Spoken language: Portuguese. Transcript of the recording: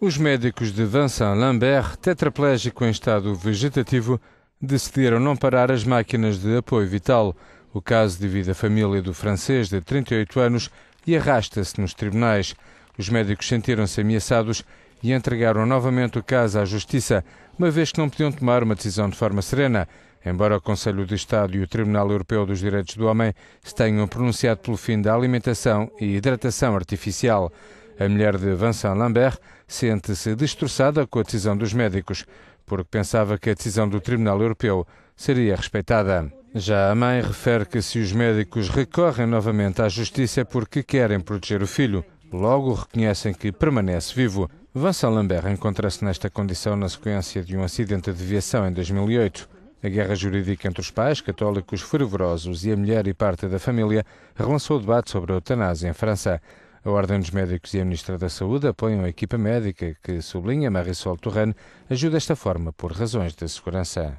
Os médicos de Vincent Lambert, tetraplégico em estado vegetativo, decidiram não parar as máquinas de apoio vital. O caso divide a família do francês de 38 anos e arrasta-se nos tribunais. Os médicos sentiram-se ameaçados e entregaram novamente o caso à Justiça, uma vez que não podiam tomar uma decisão de forma serena, embora o Conselho de Estado e o Tribunal Europeu dos Direitos do Homem se tenham pronunciado pelo fim da alimentação e hidratação artificial. A mulher de Vincent Lambert sente-se destroçada com a decisão dos médicos, porque pensava que a decisão do Tribunal Europeu seria respeitada. Já a mãe refere que se os médicos recorrem novamente à justiça é porque querem proteger o filho, logo reconhecem que permanece vivo. Vincent Lambert encontra-se nesta condição na sequência de um acidente de viação em 2008. A guerra jurídica entre os pais, católicos fervorosos e a mulher e parte da família relançou o debate sobre a eutanásia em França. A Ordem dos Médicos e a Ministra da Saúde apoiam a equipa médica que, sublinha Marisol Torrano, ajuda desta forma por razões de segurança.